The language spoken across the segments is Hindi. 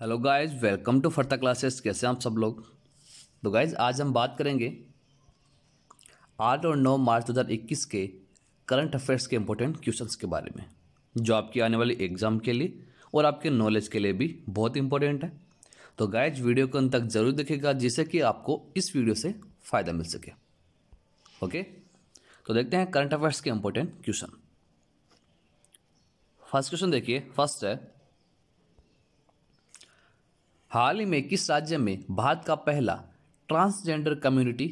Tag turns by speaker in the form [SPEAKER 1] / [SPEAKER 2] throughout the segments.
[SPEAKER 1] हेलो गाइस वेलकम टू फर्ता क्लासेस कैसे हैं आप सब लोग तो गाइस आज हम बात करेंगे आठ और नौ मार्च 2021 के करंट अफेयर्स के इम्पोर्टेंट क्वेश्चंस के बारे में जो आपकी आने वाली एग्ज़ाम के लिए और आपके नॉलेज के लिए भी बहुत इंपॉर्टेंट है तो गाइस वीडियो को अंत तक जरूर देखेगा जिससे कि आपको इस वीडियो से फ़ायदा मिल सके ओके तो देखते हैं करंट अफेयर्स के इम्पोर्टेंट क्वेश्चन फर्स्ट क्वेश्चन देखिए फर्स्ट है हाल ही में किस राज्य में भारत का पहला ट्रांसजेंडर कम्युनिटी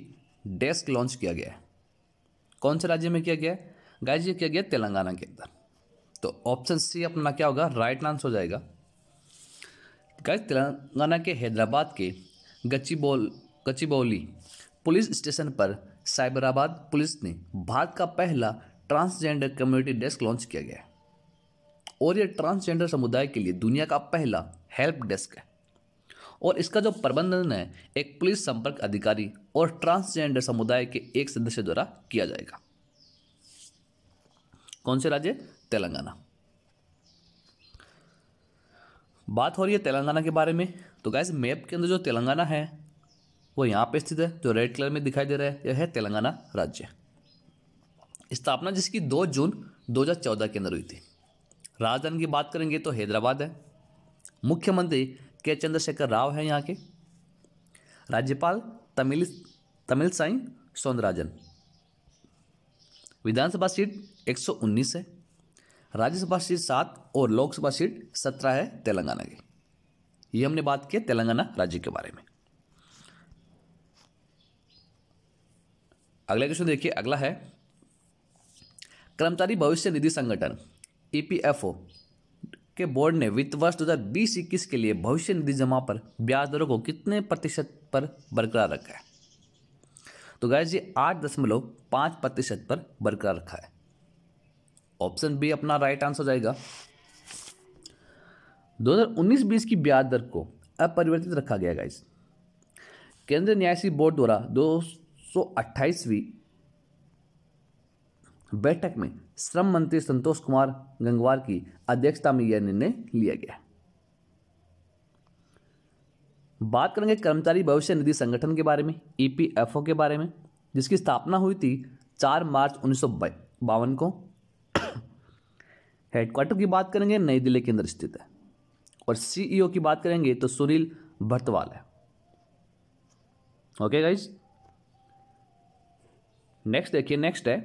[SPEAKER 1] डेस्क लॉन्च किया गया है कौन से राज्य में किया गया है गाइज किया गया तेलंगाना के अंदर तो ऑप्शन सी अपना क्या होगा राइट आंसर हो जाएगा गाइज तेलंगाना के हैदराबाद के गचिबोल गचिबौली पुलिस स्टेशन पर साइबराबाद पुलिस ने भारत का पहला ट्रांसजेंडर कम्युनिटी डेस्क लॉन्च किया गया है और यह ट्रांसजेंडर समुदाय के लिए दुनिया का पहला हेल्प डेस्क है और इसका जो प्रबंधन है एक पुलिस संपर्क अधिकारी और ट्रांसजेंडर समुदाय के एक सदस्य द्वारा किया जाएगा कौन से राज्य तेलंगाना बात हो रही है तेलंगाना के बारे में तो गैस मैप के अंदर जो तेलंगाना है वो यहाँ पे स्थित है जो रेड कलर में दिखाई दे रहा है यह है तेलंगाना राज्य स्थापना जिसकी 2 जून 2014 के अंदर हुई थी राजधानी की बात करेंगे तो हैदराबाद है मुख्यमंत्री के चंद्रशेखर राव हैं यहाँ के राज्यपाल तमिल तमिल साई सौंदराजन विधानसभा सीट 119 है राज्यसभा सीट सात और लोकसभा सीट सत्रह है तेलंगाना की ये हमने बात की तेलंगाना राज्य के बारे में अगला क्वेश्चन देखिए अगला है कर्मचारी भविष्य निधि संगठन ईपीएफओ के बोर्ड ने वित्त वर्ष दो हज़ार के लिए भविष्य निधि जमा पर ब्याज दरों को कितने प्रतिशत पर बरकरार रखा है तो गाय जी आठ दशमलव पाँच प्रतिशत पर बरकरार रखा है ऑप्शन बी अपना राइट आंसर जाएगा 2019-20 की ब्याज दर को अपरिवर्तित रखा गया गाइस केंद्रीय न्यायसी बोर्ड द्वारा दो बैठक में श्रम मंत्री संतोष कुमार गंगवार की अध्यक्षता में यह निर्णय लिया गया बात करेंगे कर्मचारी भविष्य निधि संगठन के बारे में ईपीएफओ e के बारे में जिसकी स्थापना हुई थी चार मार्च उन्नीस को हेडक्वार्टर की बात करेंगे नई दिल्ली के अंदर स्थित है और सीईओ e की बात करेंगे तो सुनील भरतवाल है ओके गाइज नेक्स्ट देखिए नेक्स्ट है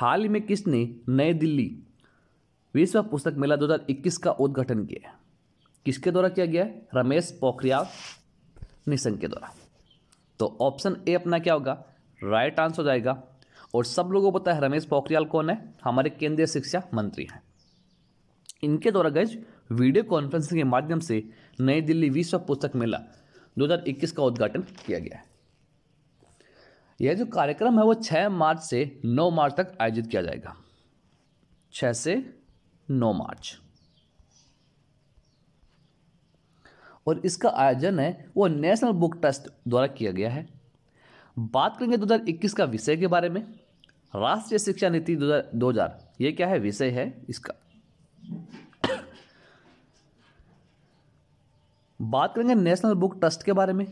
[SPEAKER 1] हाल ही में किसने नई दिल्ली विश्व पुस्तक मेला 2021 का उद्घाटन किया है किसके द्वारा किया गया है रमेश पोखरियाल निशंक के द्वारा तो ऑप्शन ए अपना क्या होगा राइट आंसर हो जाएगा और सब लोगों को पता है रमेश पोखरियाल कौन है हमारे केंद्रीय शिक्षा मंत्री हैं इनके द्वारा गज वीडियो कॉन्फ्रेंसिंग के माध्यम से नई दिल्ली विश्व पुस्तक मेला 2021 का उद्घाटन किया गया है यह जो कार्यक्रम है वो 6 मार्च से 9 मार्च तक आयोजित किया जाएगा 6 से 9 मार्च और इसका आयोजन है वो नेशनल बुक ट्रस्ट द्वारा किया गया है बात करेंगे 2021 का विषय के बारे में राष्ट्रीय शिक्षा नीति 2000 ये क्या है विषय है इसका बात करेंगे नेशनल बुक ट्रस्ट के बारे में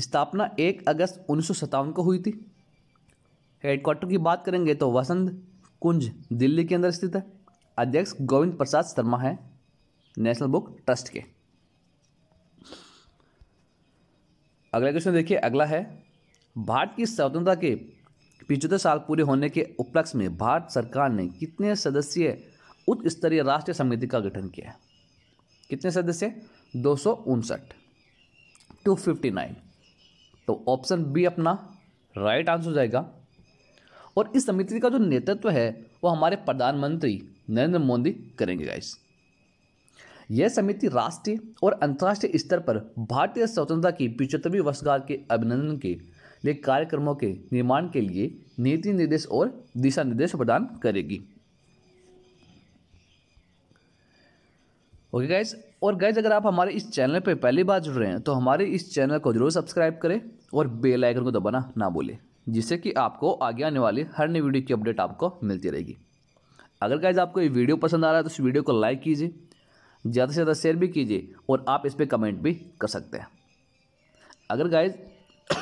[SPEAKER 1] स्थापना एक अगस्त उन्नीस को हुई थी हेडक्वार्टर की बात करेंगे तो वसंत कुंज दिल्ली के अंदर स्थित है अध्यक्ष गोविंद प्रसाद शर्मा है नेशनल बुक ट्रस्ट के अगला क्वेश्चन देखिए अगला है भारत की स्वतंत्रता के पिचहत्तर साल पूरे होने के उपलक्ष्य में भारत सरकार ने कितने सदस्यीय उच्च स्तरीय राष्ट्रीय समिति का गठन किया है कितने सदस्य दो सौ उनसठ टू फिफ्टी नाइन तो ऑप्शन बी अपना राइट आंसर हो जाएगा और इस समिति का जो नेतृत्व है वो हमारे प्रधानमंत्री नरेंद्र मोदी करेंगे गाइस यह समिति राष्ट्रीय और अंतर्राष्ट्रीय स्तर पर भारतीय स्वतंत्रता की पिछहत्तरवीं वर्षगांठ के अभिनंदन के लिए कार्यक्रमों के निर्माण के लिए नीति निर्देश और दिशा निर्देश प्रदान करेगी ओके गाइस और गैज अगर आप हमारे इस चैनल पर पहली बार जुड़ रहे हैं तो हमारे इस चैनल को जरूर सब्सक्राइब करें और बेल आइकन को दबाना ना भूलें जिससे कि आपको आगे आने वाली हर नई वीडियो की अपडेट आपको मिलती रहेगी अगर गैज आपको ये वीडियो पसंद आ रहा है तो इस वीडियो को लाइक कीजिए ज़्यादा से ज़्यादा शेयर भी कीजिए और आप इस पर कमेंट भी कर सकते हैं अगर गाइज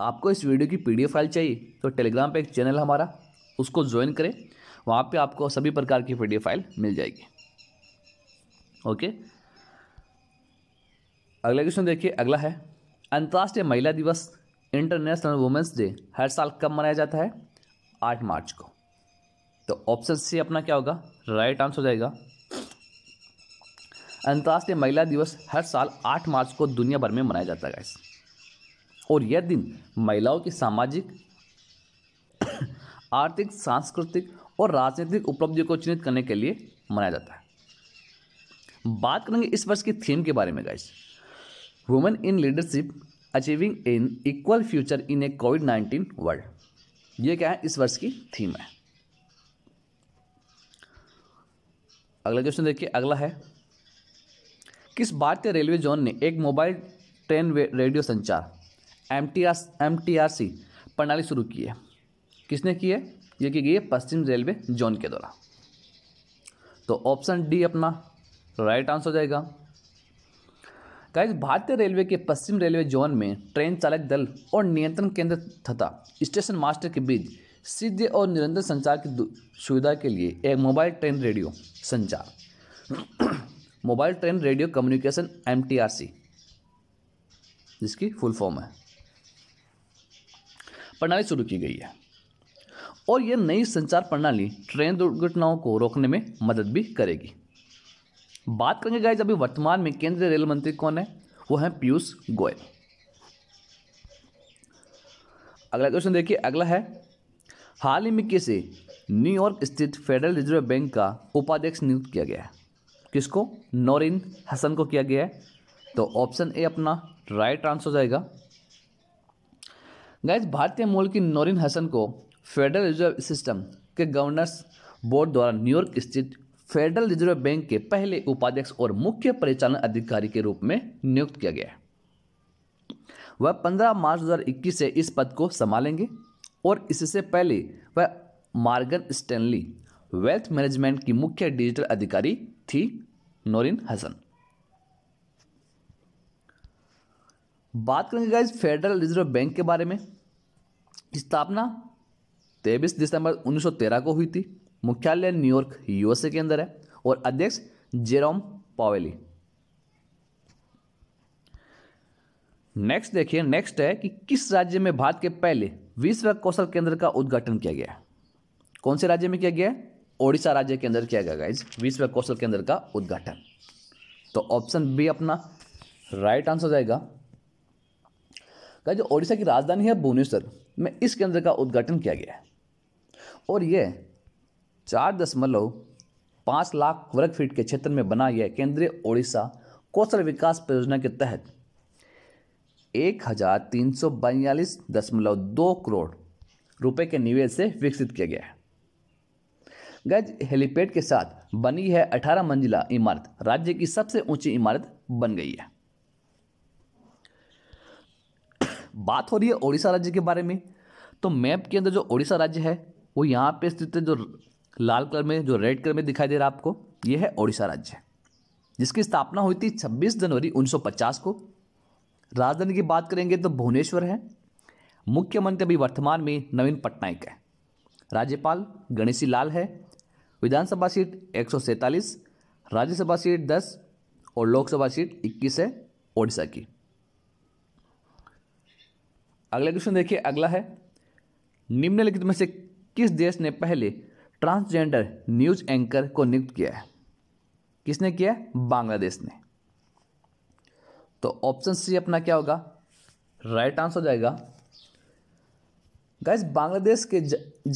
[SPEAKER 1] आपको इस वीडियो की पी फाइल चाहिए तो टेलीग्राम पर एक चैनल हमारा उसको ज्वाइन करें वहाँ पर आपको सभी प्रकार की पी फाइल मिल जाएगी ओके अगला क्वेश्चन देखिए अगला है अंतर्राष्ट्रीय महिला दिवस इंटरनेशनल वुमेंस डे हर साल कब मनाया जाता है आठ मार्च को तो ऑप्शन सी अपना क्या होगा राइट आंसर हो जाएगा अंतर्राष्ट्रीय महिला दिवस हर साल आठ मार्च को दुनिया भर में मनाया जाता है गाइस और यह दिन महिलाओं की सामाजिक आर्थिक सांस्कृतिक और राजनीतिक उपलब्धियों को चिन्हित करने के लिए मनाया जाता है बात करेंगे इस वर्ष की थीम के बारे में guys women in leadership achieving in equal future in a COVID nineteen world ये क्या है इस वर्ष की थीम है अगला क्वेश्चन देखिए अगला है किस भारतीय रेलवे जोन ने एक मोबाइल ट्रेन रेडियो संचार M T R M T R C प्रणाली शुरू की है किसने की है ये की गई है पश्चिम रेलवे जोन के द्वारा तो ऑप्शन डी अपना राइट तो आंसर हो जाएगा गाइस भारतीय रेलवे के पश्चिम रेलवे जोन में ट्रेन चालक दल और नियंत्रण केंद्र तथा स्टेशन मास्टर के बीच सीधे और निरंतर संचार की सुविधा के लिए एक मोबाइल ट्रेन रेडियो संचार mobile train radio communication M जिसकी फुल फॉर्म है प्रणाली शुरू की गई है और यह नई संचार प्रणाली ट्रेन दुर्घटनाओं को रोकने में मदद भी करेगी बात करेंगे गाइज अभी वर्तमान में केंद्रीय रेल मंत्री कौन है वो है पीयूष गोयल अगला क्वेश्चन देखिए अगला है हाल ही में किसे न्यूयॉर्क स्थित फेडरल रिजर्व बैंक का उपाध्यक्ष नियुक्त किया गया है किसको नोरिन हसन को किया गया है तो ऑप्शन ए अपना राइट आंसर हो जाएगा गाइज भारतीय मूल की नोरिन हसन को फेडरल रिजर्व सिस्टम के गवर्नर्स बोर्ड द्वारा न्यूयॉर्क स्थित फेडरल रिजर्व बैंक के पहले उपाध्यक्ष और मुख्य परिचालन अधिकारी के रूप में नियुक्त किया गया वह 15 मार्च 2021 से इस पद को संभालेंगे और इससे पहले वह मार्गन स्टैनली वेल्थ मैनेजमेंट की मुख्य डिजिटल अधिकारी थी नोरिन हसन बात करेंगे गाइज फेडरल रिजर्व बैंक के बारे में स्थापना तेईस दिसंबर 1913 को हुई थी मुख्यालय न्यूयॉर्क यूएसए के अंदर है और अध्यक्ष जेरोम पावेली नेक्स्ट देखिए नेक्स्ट है कि किस राज्य में भारत के पहले विश्व कौशल केंद्र का उद्घाटन किया गया कौन से राज्य में किया गया है ओडिशा राज्य के अंदर किया गया विश्व कौशल केंद्र का उद्घाटन तो ऑप्शन बी अपना राइट आंसर जाएगा जो ओडिशा की राजधानी है भुवनेश्वर में इस केंद्र का उद्घाटन किया गया है और यह चार दशमलव पाँच लाख वर्ग फीट के क्षेत्र में बना यह केंद्रीय ओडिशा कौशल विकास परियोजना के तहत एक हज़ार तीन सौ बयालीस दशमलव दो करोड़ रुपए के निवेश से विकसित किया गया है गज हेलीपैड के साथ बनी है अठारह मंजिला इमारत राज्य की सबसे ऊंची इमारत बन गई है बात हो रही है ओडिशा राज्य के बारे में तो मैप के अंदर जो ओडिशा राज्य है वो यहाँ पे स्थित जो लाल कलर में जो रेड कलर में दिखाई दे रहा है आपको ये है ओडिशा राज्य जिसकी स्थापना हुई थी 26 जनवरी 1950 को राजधानी की बात करेंगे तो भुवनेश्वर है मुख्यमंत्री अभी वर्तमान में नवीन पटनायक है राज्यपाल गणेशी लाल है विधानसभा सीट एक राज्यसभा सीट 10 और लोकसभा सीट 21 है ओडिशा की अगला क्वेश्चन देखिए अगला है निम्नलिखित में से किस देश ने पहले ट्रांसजेंडर न्यूज एंकर को नियुक्त किया है किसने किया है बांग्लादेश ने तो ऑप्शन सी अपना क्या होगा राइट आंसर हो जाएगा गाइस बांग्लादेश के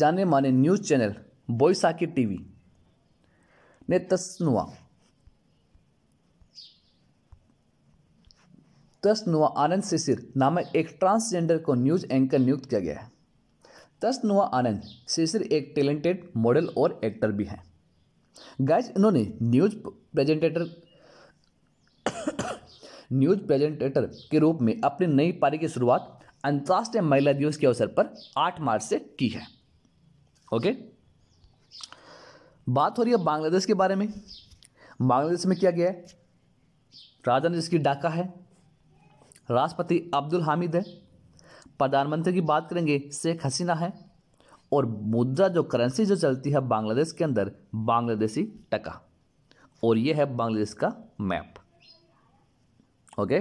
[SPEAKER 1] जाने माने न्यूज़ चैनल बोईसाकी टीवी ने तस्नुआ तस्नुआ आनंद शिशिर नामक एक ट्रांसजेंडर को न्यूज़ एंकर नियुक्त किया गया है तस्नुआ आनंद शीर्षर एक टैलेंटेड मॉडल और एक्टर भी हैं गाइज इन्होंने न्यूज प्रेजेंटेटर न्यूज प्रेजेंटेटर के रूप में अपनी नई पारी की शुरुआत अंतर्राष्ट्रीय महिला दिवस के अवसर पर 8 मार्च से की है ओके बात हो रही है बांग्लादेश के बारे में बांग्लादेश में क्या गया है राजधानी जिसकी डाका है राष्ट्रपति अब्दुल हामिद है प्रधानमंत्री की बात करेंगे शेख हसीना है और मुद्रा जो करेंसी जो चलती है बांग्लादेश के अंदर बांग्लादेशी टका और यह है बांग्लादेश का मैप ओके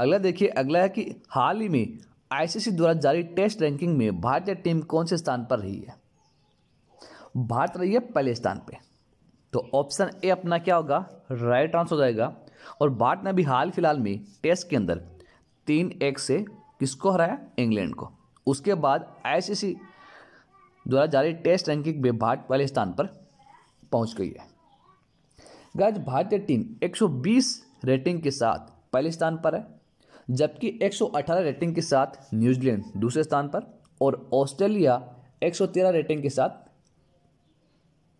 [SPEAKER 1] अगला देखिए अगला है कि हाल ही में आईसीसी द्वारा जारी टेस्ट रैंकिंग में भारतीय टीम कौन से स्थान पर रही है भारत रही है पहले स्थान पे तो ऑप्शन ए अपना क्या होगा राइट आंसर हो जाएगा और भारत ने अभी हाल फिलहाल में टेस्ट के अंदर तीन एक से किसको हराया इंग्लैंड को उसके बाद आईसीसी द्वारा जारी टेस्ट रैंकिंग में भारत पहले स्थान पर पहुंच गई है गज भारतीय टीम 120 रेटिंग के साथ पहले स्थान पर है जबकि 118 रेटिंग के साथ न्यूजीलैंड दूसरे स्थान पर और ऑस्ट्रेलिया 113 रेटिंग के साथ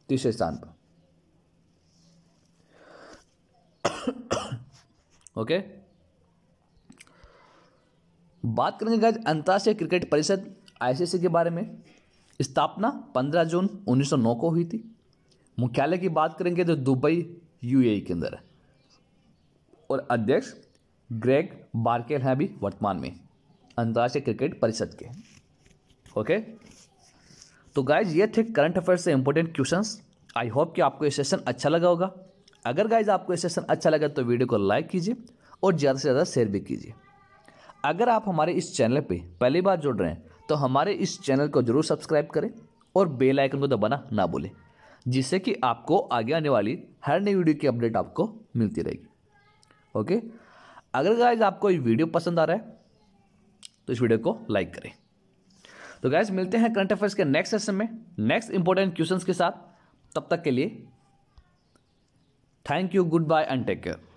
[SPEAKER 1] तीसरे स्थान पर ओके okay? बात करेंगे गाइज अंतर्राष्ट्रीय क्रिकेट परिषद आईसीसी के बारे में स्थापना 15 जून 1909 को हुई थी मुख्यालय की बात करेंगे तो दुबई यूएई e के अंदर और अध्यक्ष ग्रेग बार्केल हैं अभी वर्तमान में अंतर्राष्ट्रीय क्रिकेट परिषद के ओके तो गाइज ये थे करंट अफेयर्स से इंपॉर्टेंट क्वेश्चंस आई होप कि आपको ये सेशन अच्छा लगा होगा अगर गाइज आपको ये सेशन अच्छा लगा तो वीडियो को लाइक कीजिए और ज़्यादा से ज़्यादा शेयर भी कीजिए अगर आप हमारे इस चैनल पे पहली बार जुड़ रहे हैं तो हमारे इस चैनल को जरूर सब्सक्राइब करें और बेल आइकन को दबाना ना भूलें जिससे कि आपको आगे आने वाली हर नई वीडियो की अपडेट आपको मिलती रहेगी ओके अगर गाइज आपको ये वीडियो पसंद आ रहा है तो इस वीडियो को लाइक करें तो गाइज मिलते हैं करंट अफेयर्स के नेक्स्ट सेशन में नेक्स्ट इंपॉर्टेंट क्वेश्चन के साथ तब तक के लिए thank you goodbye and take care